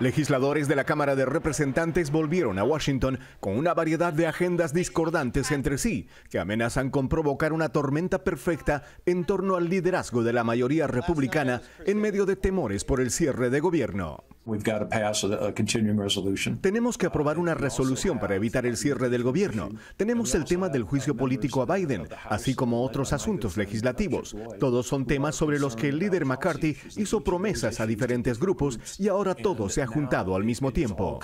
Legisladores de la Cámara de Representantes volvieron a Washington con una variedad de agendas discordantes entre sí, que amenazan con provocar una tormenta perfecta en torno al liderazgo de la mayoría republicana en medio de temores por el cierre de gobierno. Tenemos que aprobar una resolución para evitar el cierre del gobierno. Tenemos el tema del juicio político a Biden, así como otros asuntos legislativos. Todos son temas sobre los que el líder McCarthy hizo promesas a diferentes grupos y ahora todo se ha juntado al mismo tiempo.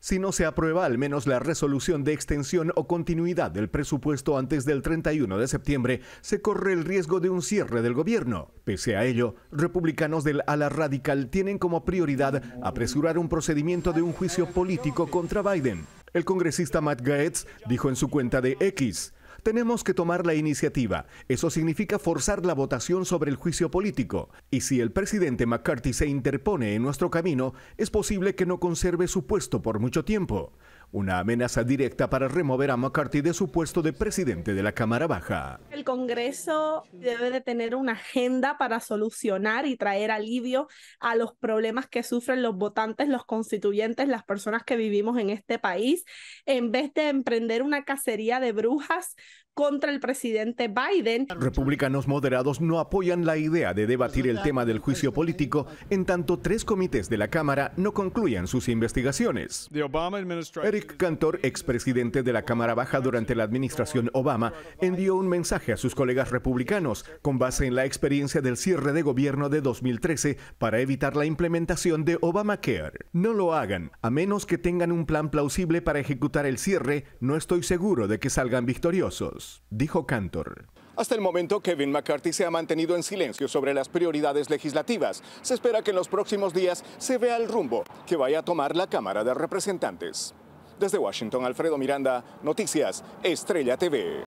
Si no se aprueba al menos la resolución de extensión o continuidad del presupuesto antes del 31 de septiembre, se corre el riesgo de un cierre del gobierno. Pese a ello, republicanos del ala radical tienen como prioridad apresurar un procedimiento de un juicio político contra Biden. El congresista Matt Gaetz dijo en su cuenta de X, tenemos que tomar la iniciativa. Eso significa forzar la votación sobre el juicio político. Y si el presidente McCarthy se interpone en nuestro camino, es posible que no conserve su puesto por mucho tiempo una amenaza directa para remover a McCarthy de su puesto de presidente de la Cámara Baja. El Congreso debe de tener una agenda para solucionar y traer alivio a los problemas que sufren los votantes, los constituyentes, las personas que vivimos en este país, en vez de emprender una cacería de brujas contra el presidente Biden. Republicanos moderados no apoyan la idea de debatir el tema del juicio político en tanto tres comités de la Cámara no concluyan sus investigaciones. Dick Cantor, expresidente de la Cámara Baja durante la administración Obama, envió un mensaje a sus colegas republicanos con base en la experiencia del cierre de gobierno de 2013 para evitar la implementación de Obamacare. No lo hagan, a menos que tengan un plan plausible para ejecutar el cierre, no estoy seguro de que salgan victoriosos, dijo Cantor. Hasta el momento, Kevin McCarthy se ha mantenido en silencio sobre las prioridades legislativas. Se espera que en los próximos días se vea el rumbo que vaya a tomar la Cámara de Representantes. Desde Washington, Alfredo Miranda, Noticias, Estrella TV.